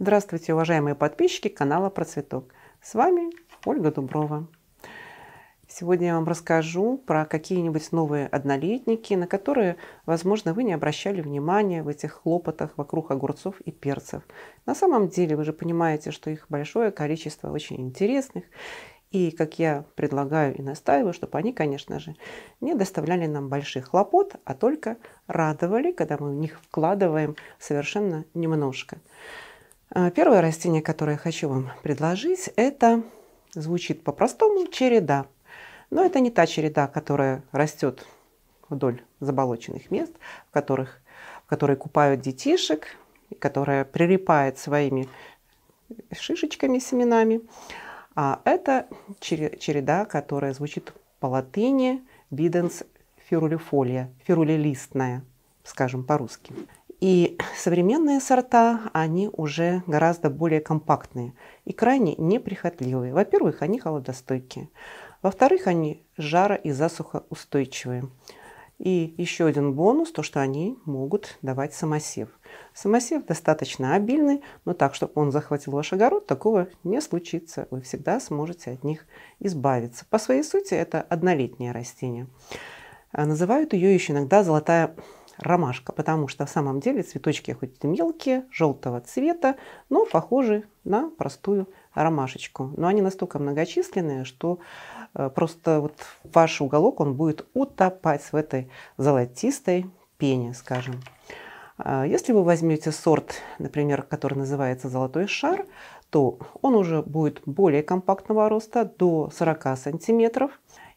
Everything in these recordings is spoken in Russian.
Здравствуйте, уважаемые подписчики канала Процветок. С вами Ольга Дуброва. Сегодня я вам расскажу про какие-нибудь новые однолетники, на которые, возможно, вы не обращали внимания в этих хлопотах вокруг огурцов и перцев. На самом деле вы же понимаете, что их большое количество очень интересных. И, как я предлагаю и настаиваю, чтобы они, конечно же, не доставляли нам больших хлопот, а только радовали, когда мы в них вкладываем совершенно немножко. А, первое растение, которое я хочу вам предложить, это звучит по-простому череда. Но это не та череда, которая растет вдоль заболоченных мест, в которых в которой купают детишек, которая прилипает своими шишечками, семенами. А это череда, которая звучит по латыни «биденс фирулифолия», фирулилистная, скажем по-русски. И современные сорта, они уже гораздо более компактные и крайне неприхотливые. Во-первых, они холодостойкие. Во-вторых, они жара и засуха устойчивые. И еще один бонус, то что они могут давать самосев. Самосев достаточно обильный, но так, чтобы он захватил ваш огород, такого не случится. Вы всегда сможете от них избавиться. По своей сути это однолетнее растение. А называют ее еще иногда золотая ромашка, потому что в самом деле цветочки хоть и мелкие, желтого цвета, но похожи на простую ромашечку. Но они настолько многочисленные, что э, просто вот ваш уголок он будет утопать в этой золотистой пене, скажем. А, если вы возьмете сорт, например, который называется «Золотой шар», то он уже будет более компактного роста, до 40 сантиметров.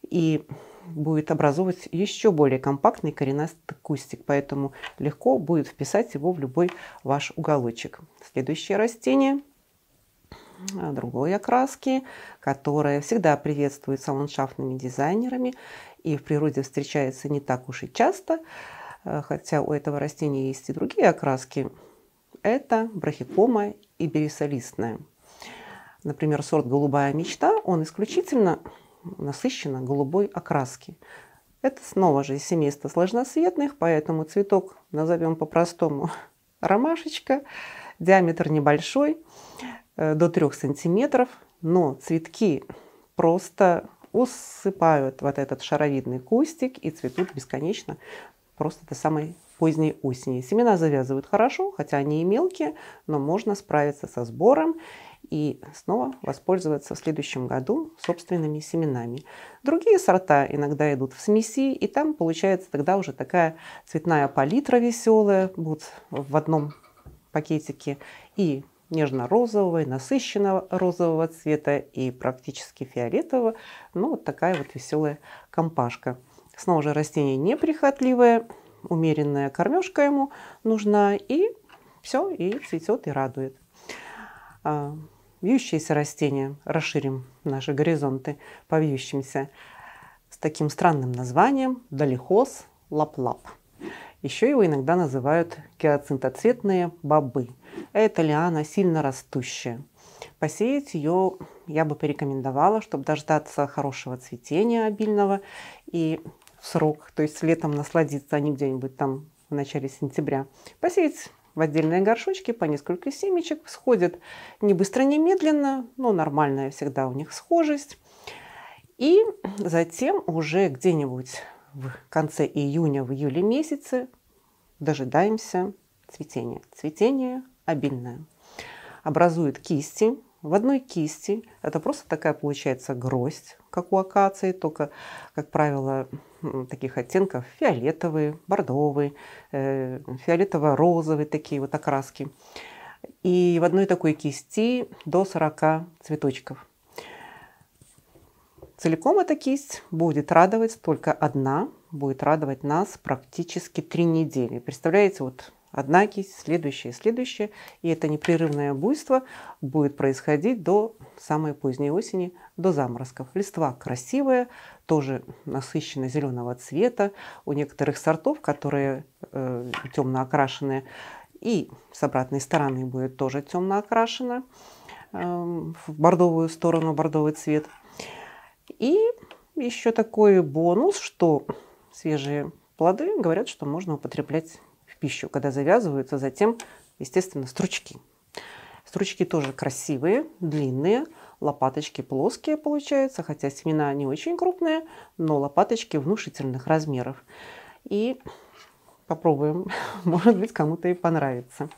И будет образовывать еще более компактный коренастый кустик, поэтому легко будет вписать его в любой ваш уголочек. Следующее растение а, другой окраски, которая всегда приветствуется ландшафтными дизайнерами и в природе встречается не так уж и часто, а, хотя у этого растения есть и другие окраски. Это брахикома и бересолистная. Например, сорт «Голубая мечта», он исключительно насыщенно голубой окраски. Это снова же семейство сложноцветных, поэтому цветок назовем по-простому ромашечка. Диаметр небольшой, э, до 3 сантиметров, но цветки просто усыпают вот этот шаровидный кустик и цветут бесконечно просто до самой поздней осени. Семена завязывают хорошо, хотя они и мелкие, но можно справиться со сбором и снова воспользоваться в следующем году собственными семенами. Другие сорта иногда идут в смеси, и там получается тогда уже такая цветная палитра веселая, будут в одном пакетике и нежно-розового, и насыщенного розового цвета, и практически фиолетового. Ну, вот такая вот веселая компашка. Снова же растение неприхотливое, умеренная кормежка ему нужна, и все, и цветет, и радует. А, Вьющиеся растения, расширим наши горизонты по вьющимся, с таким странным названием долихоз лап-лап. Еще его иногда называют гиацинтоцветные бобы. Это лиана сильно растущая. Посеять ее я бы порекомендовала, чтобы дождаться хорошего цветения обильного и в срок, то есть летом насладиться, а не где-нибудь там в начале сентября. Посеять в отдельные горшочки по несколько семечек сходят не быстро, не медленно, но нормальная всегда у них схожесть. И затем уже где-нибудь в конце июня, в июле месяце дожидаемся цветения. Цветение обильное. Образует кисти. В одной кисти это просто такая получается гроздь, как у акации, только, как правило, таких оттенков фиолетовые бордовые э, фиолетово розовые такие вот окраски. И в одной такой кисти до 40 цветочков. Целиком эта кисть будет радовать только одна, будет радовать нас практически три недели. Представляете, вот Одна кисть, следующая, следующая. И это непрерывное буйство будет происходить до самой поздней осени, до заморозков. Листва красивая, тоже насыщенно зеленого цвета. У некоторых сортов, которые э, темно окрашенные, и с обратной стороны будет тоже темно окрашено э, в бордовую сторону, бордовый цвет. И еще такой бонус, что свежие плоды говорят, что можно употреблять пищу, когда завязываются затем, естественно, стручки. Стручки тоже красивые, длинные, лопаточки плоские получаются, хотя семена не очень крупные, но лопаточки внушительных размеров. И попробуем, может быть, кому-то и понравится.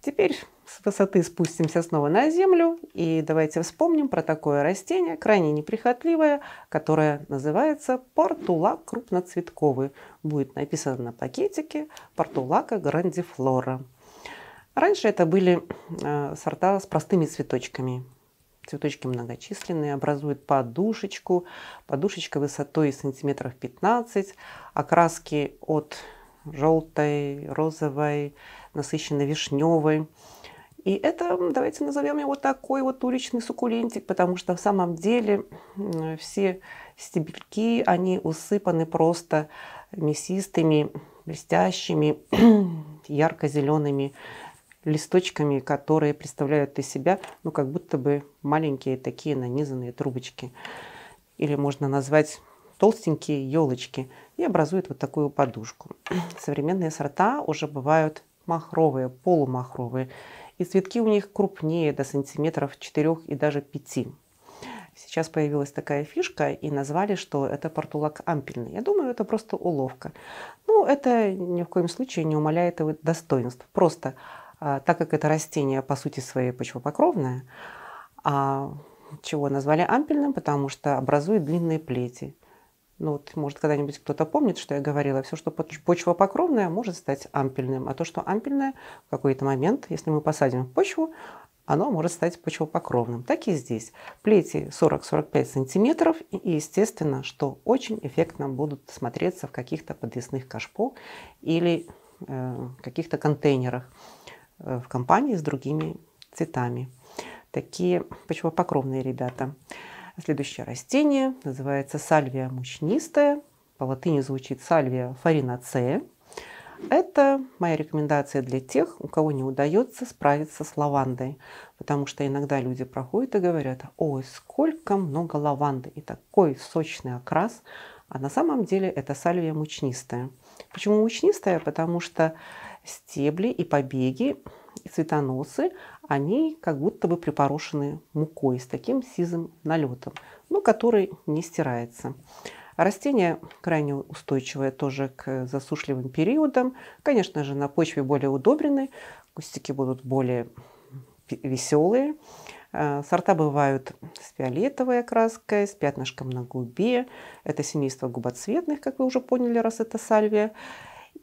Теперь с высоты спустимся снова на землю и давайте вспомним про такое растение, крайне неприхотливое, которое называется портулак крупноцветковый. Будет написано на пакетике портулака грандифлора. Раньше это были э, сорта с простыми цветочками. Цветочки многочисленные, образуют подушечку. Подушечка высотой сантиметров 15. Окраски от желтой, розовой, насыщенно вишневой. И это, давайте назовем его такой вот уличный суккулентик, потому что в самом деле все стебельки, они усыпаны просто мясистыми, блестящими, ярко-зелеными листочками, которые представляют из себя, ну, как будто бы маленькие такие нанизанные трубочки. Или можно назвать толстенькие елочки и образуют вот такую подушку. Современные сорта уже бывают махровые, полумахровые и цветки у них крупнее, до сантиметров 4 и даже 5. Сейчас появилась такая фишка и назвали, что это портулак ампельный. Я думаю, это просто уловка. Но ну, это ни в коем случае не умаляет его достоинств. Просто а, так как это растение по сути своей почвопокровное, а чего назвали ампельным, потому что образует длинные плети ну вот, может, когда-нибудь кто-то помнит, что я говорила, все, что почва покровная, может стать ампельным. А то, что ампельное, в какой-то момент, если мы посадим почву, оно может стать почвопокровным. Так и здесь. Плети 40-45 сантиметров, и естественно, что очень эффектно будут смотреться в каких-то подвесных кашпо или э, каких-то контейнерах э, в компании с другими цветами. Такие почвопокровные ребята. Следующее растение называется сальвия мучнистая. По латыни звучит сальвия фаринацея. Это моя рекомендация для тех, у кого не удается справиться с лавандой. Потому что иногда люди проходят и говорят, ой, сколько много лаванды и такой сочный окрас. А на самом деле это сальвия мучнистая. Почему мучнистая? Потому что стебли и побеги и цветоносы, они как будто бы припорошены мукой с таким сизым налетом, но который не стирается. Растение крайне устойчивое тоже к засушливым периодам. Конечно же, на почве более удобрены, кустики будут более веселые. Э, сорта бывают с фиолетовой окраской, с пятнышком на губе. Это семейство губоцветных, как вы уже поняли, раз это сальвия.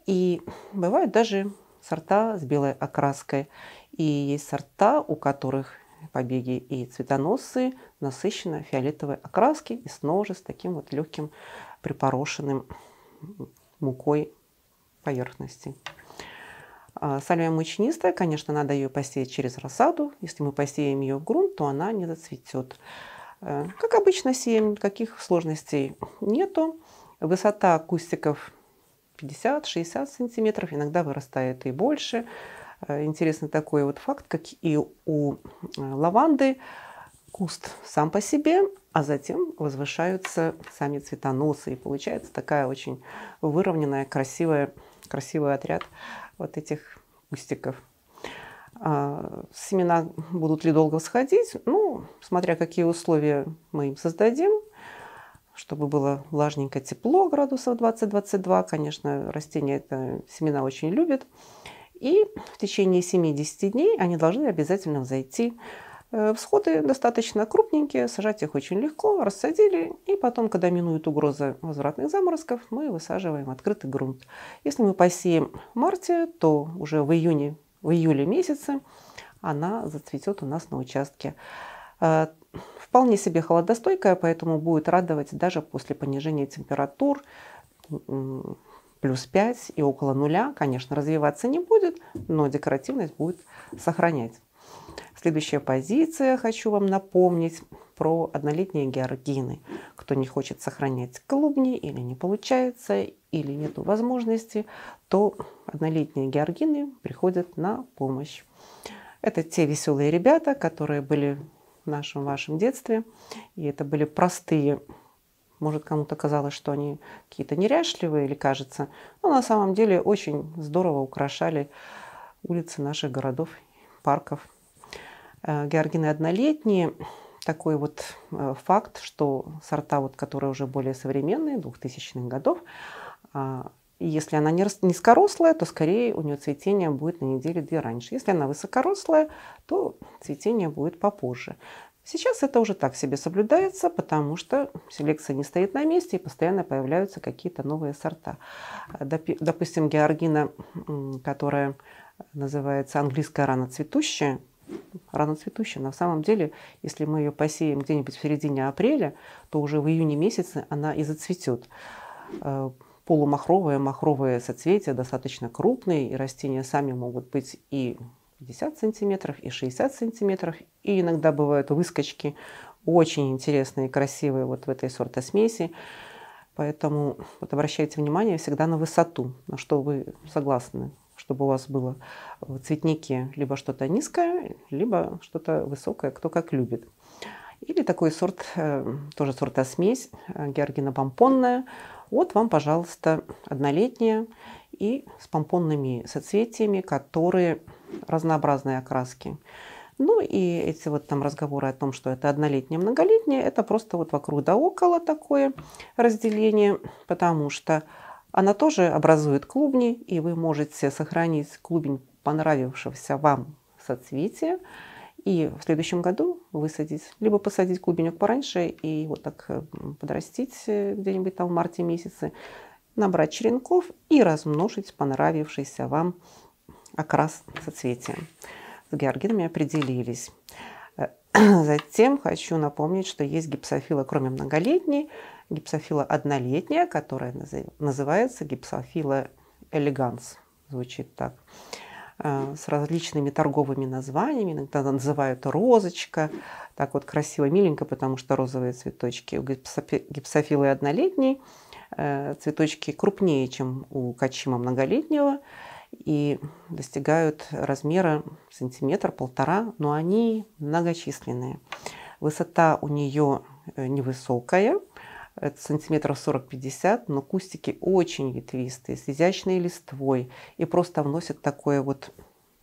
И бывают даже сорта с белой окраской. И есть сорта, у которых побеги и цветоносы насыщенно фиолетовой окраски и снова с таким вот легким припорошенным мукой поверхности. А, Сальвия мучнистая, конечно, надо ее посеять через рассаду. Если мы посеем ее в грунт, то она не зацветет. А, как обычно сеем, никаких сложностей нету. Высота кустиков 50-60 сантиметров, иногда вырастает и больше. Э, интересный такой вот факт, как и у э, лаванды, куст сам по себе, а затем возвышаются сами цветоносы. И получается такая очень выровненная, красивая, красивый отряд вот этих кустиков. А, семена будут ли долго сходить, Ну, смотря какие условия мы им создадим – чтобы было влажненько, тепло, градусов 20-22. Конечно, растения это семена очень любят. И в течение 70 дней они должны обязательно взойти. Э, Всходы достаточно крупненькие, сажать их очень легко, рассадили, и потом, когда минует угроза возвратных заморозков, мы высаживаем открытый грунт. Если мы посеем в марте, то уже в июне, в июле месяце она зацветет у нас на участке. Э, вполне себе холодостойкая, поэтому будет радовать даже после понижения температур плюс 5 и около нуля, конечно, развиваться не будет, но декоративность будет сохранять. Следующая позиция, хочу вам напомнить про однолетние георгины. Кто не хочет сохранять клубни или не получается, или нет возможности, то однолетние георгины приходят на помощь. Это те веселые ребята, которые были в нашем вашем детстве. И это были простые, может кому-то казалось, что они какие-то неряшливые или кажется, но на самом деле очень здорово украшали улицы наших городов, парков. Э, Георгины однолетние, такой вот э, факт, что сорта, вот, которые уже более современные, 2000-х годов, а, и если она низкорослая, то скорее у нее цветение будет на неделю-две раньше. Если она высокорослая, то цветение будет попозже. Сейчас это уже так себе соблюдается, потому что селекция не стоит на месте и постоянно появляются какие-то новые сорта. Допустим, георгина, которая называется английская раноцветущая, раноцветущая. На самом деле, если мы ее посеем где-нибудь в середине апреля, то уже в июне месяце она и зацветет. Э, полумахровые, махровые соцветия достаточно крупные, и растения сами могут быть и 50 сантиметров, и 60 сантиметров, и иногда бывают выскочки очень интересные, красивые вот в этой сортосмеси. Поэтому вот обращайте внимание всегда на высоту, на что вы согласны, чтобы у вас было в цветнике либо что-то низкое, либо что-то высокое, кто как любит. Или такой сорт, э, тоже сортосмесь смесь, э, георгина помпонная. Вот вам, пожалуйста, однолетняя и с помпонными соцветиями, которые разнообразные окраски. Ну и эти вот там разговоры о том, что это однолетнее, многолетнее, это просто вот вокруг да около такое разделение, потому что она тоже образует клубни, и вы можете сохранить клубень понравившегося вам соцветия, и в следующем году высадить, либо посадить клубенек пораньше и вот так э, подрастить э, где-нибудь там в марте месяце, набрать черенков и размножить понравившийся вам окрас соцветия. С георгинами определились. Э, затем хочу напомнить, что есть гипсофила, кроме многолетней, гипсофила однолетняя, которая называется гипсофила элеганс. Звучит так. Э, с различными торговыми названиями. Иногда называют розочка, так вот красиво, миленько, потому что розовые цветочки. У гипсофилы однолетней э, цветочки крупнее, чем у качима многолетнего и достигают размера сантиметр-полтора, но они многочисленные. Высота у нее э, невысокая – это сантиметров 40-50, но кустики очень ветвистые, с изящной листвой, и просто вносят такое вот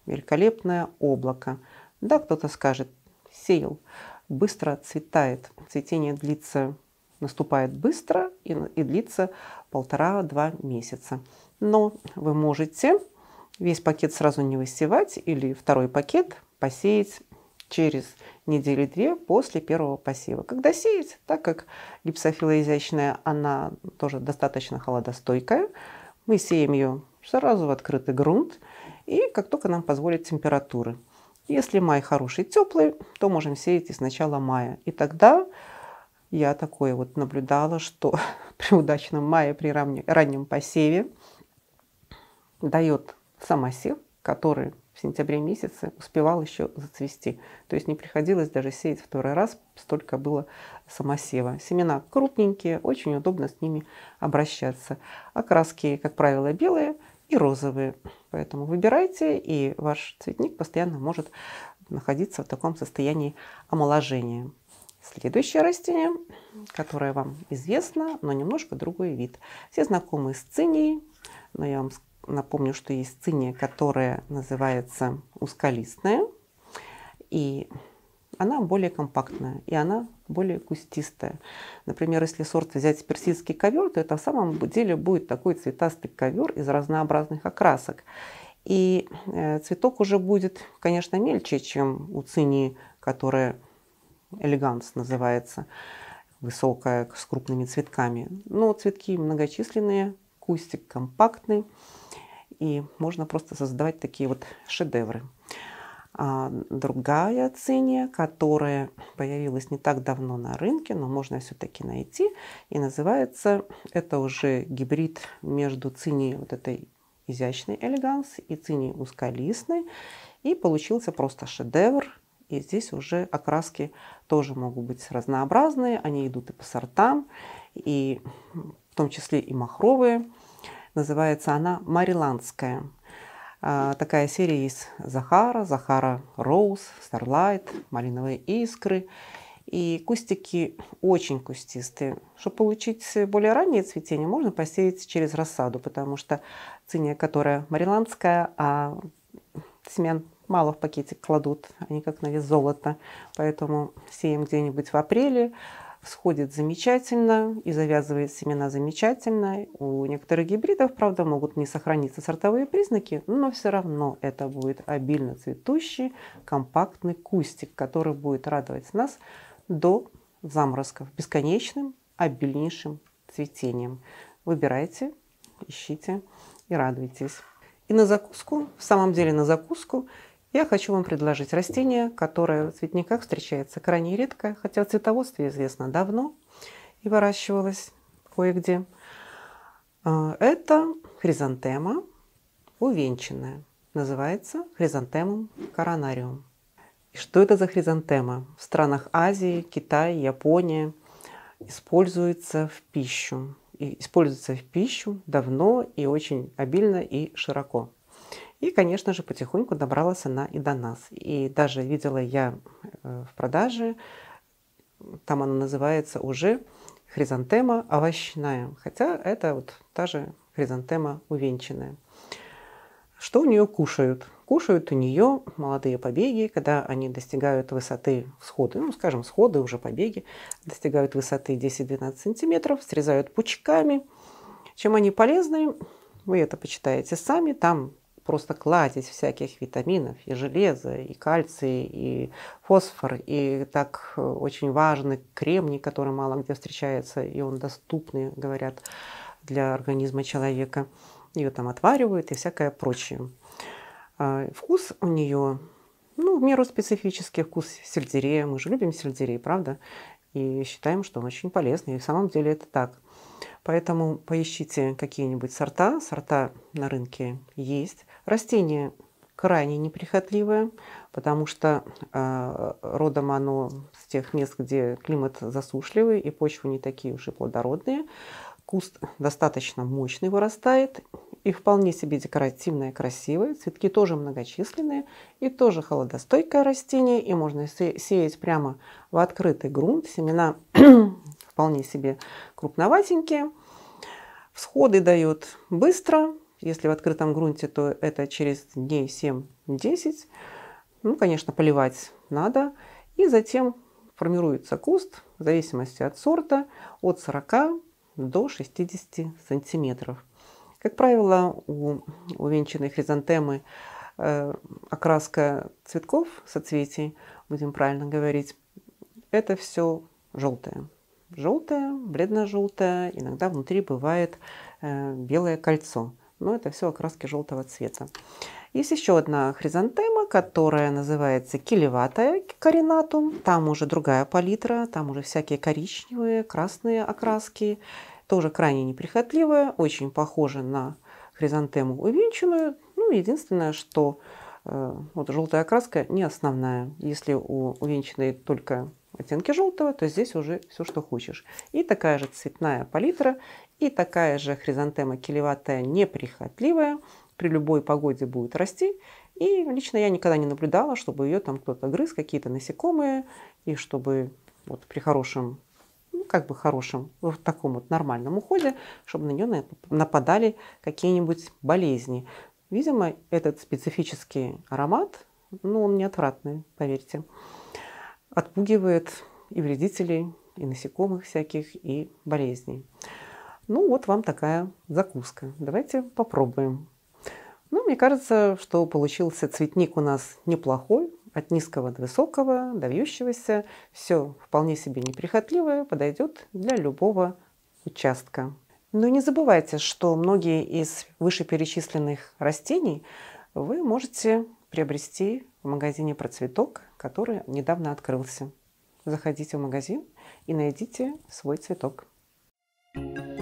великолепное облако. Да, кто-то скажет, сеял, быстро цветает, Цветение длится, наступает быстро и, и длится полтора-два месяца. Но вы можете весь пакет сразу не высевать или второй пакет посеять через недели две после первого посева. Когда сеять, так как гипсофила изящная, она тоже достаточно холодостойкая, мы сеем ее сразу в открытый грунт и как только нам позволит температуры. Если май хороший, теплый, то можем сеять и с начала мая. И тогда я такое вот наблюдала, что при удачном мае, при раннем посеве дает самосев, который в сентябре месяце успевал еще зацвести. То есть не приходилось даже сеять второй раз, столько было самосева. Семена крупненькие, очень удобно с ними обращаться. Окраски, а как правило, белые и розовые. Поэтому выбирайте, и ваш цветник постоянно может находиться в таком состоянии омоложения. Следующее растение, которое вам известно, но немножко другой вид. Все знакомы с цинией, но я вам Напомню, что есть циния, которая называется узколистная, и она более компактная, и она более кустистая. Например, если сорт взять персидский ковер, то это в самом деле будет такой цветастый ковер из разнообразных окрасок. И э, цветок уже будет, конечно, мельче, чем у цинии, которая элеганс называется, высокая, с крупными цветками. Но цветки многочисленные, кустик компактный, и можно просто создавать такие вот шедевры. А другая циния, которая появилась не так давно на рынке, но можно все-таки найти, и называется, это уже гибрид между цинией вот этой изящной элеганс и циний узколистный. И получился просто шедевр. И здесь уже окраски тоже могут быть разнообразные. Они идут и по сортам, и в том числе и махровые. Называется она «Мариландская». А, такая серия есть Захара, Захара Роуз, Старлайт, Малиновые искры. И кустики очень кустистые. Чтобы получить более раннее цветение, можно посеять через рассаду, потому что циния, которая мариландская, а семян мало в пакетик кладут, они как на вес золота. Поэтому сеем где-нибудь в апреле, всходит замечательно и завязывает семена замечательно. У некоторых гибридов, правда, могут не сохраниться сортовые признаки, но все равно это будет обильно цветущий компактный кустик, который будет радовать нас до заморозков бесконечным, обильнейшим цветением. Выбирайте, ищите и радуйтесь. И на закуску, в самом деле на закуску, я хочу вам предложить растение, которое в цветниках встречается крайне редко, хотя в цветоводстве известно давно и выращивалось кое-где. А, это хризантема увенчанная. Называется хризантемум коронариум. что это за хризантема? В странах Азии, Китая, Японии используется в пищу. И используется в пищу давно и очень обильно и широко. И, конечно же, потихоньку добралась она и до нас. И даже видела я э, в продаже, там она называется уже хризантема овощная, хотя это вот та же хризантема увенчанная. Что у нее кушают? Кушают у нее молодые побеги, когда они достигают высоты всходы, ну, скажем, сходы, уже побеги, достигают высоты 10-12 сантиметров, срезают пучками. Чем они полезны, вы это почитаете сами, там просто кладезь всяких витаминов, и железа, и кальций, и фосфор, и так э, очень важный кремний, который мало где встречается, и он доступный, говорят, для организма человека. Ее там отваривают и всякое прочее. А, вкус у нее, ну, в меру специфический вкус сельдерея. Мы же любим сельдерей, правда? И считаем, что он очень полезный. И в самом деле это так. Поэтому поищите какие-нибудь сорта. Сорта на рынке есть. Растение крайне неприхотливое, потому что э, родом оно с тех мест, где климат засушливый и почвы не такие уж и плодородные. Куст достаточно мощный вырастает и вполне себе декоративное, красивое. Цветки тоже многочисленные и тоже холодостойкое растение. И можно сеять прямо в открытый грунт. Семена вполне себе крупноватенькие. Всходы дает быстро, если в открытом грунте, то это через дней 7-10. Ну, конечно, поливать надо. И затем формируется куст в зависимости от сорта от 40 до 60 сантиметров. Как правило, у увенчанной хризантемы э, окраска цветков, соцветий, будем правильно говорить, это все желтое. Желтое, бледно-желтое, иногда внутри бывает э, белое кольцо – но ну, это все окраски желтого цвета. Есть еще одна хризантема, которая называется килеватая каринатум. Там уже другая палитра, там уже всякие коричневые, красные окраски. Тоже крайне неприхотливая, очень похожа на хризантему увенчанную. Ну, единственное, что э, вот желтая окраска не основная. Если у увенчанной только оттенки желтого, то здесь уже все, что хочешь. И такая же цветная палитра, и такая же хризантема килеватая, неприхотливая, при любой погоде будет расти. И лично я никогда не наблюдала, чтобы ее там кто-то грыз, какие-то насекомые, и чтобы вот при хорошем, ну как бы хорошем, в таком вот нормальном уходе, чтобы на нее нападали какие-нибудь болезни. Видимо, этот специфический аромат, ну он не отвратный, поверьте отпугивает и вредителей, и насекомых всяких, и болезней. Ну вот вам такая закуска. Давайте попробуем. Ну, мне кажется, что получился цветник у нас неплохой, от низкого до высокого, до вьющегося. Все вполне себе неприхотливое, подойдет для любого участка. Но не забывайте, что многие из вышеперечисленных растений вы можете приобрести в магазине «Процветок» который недавно открылся. Заходите в магазин и найдите свой цветок. thank you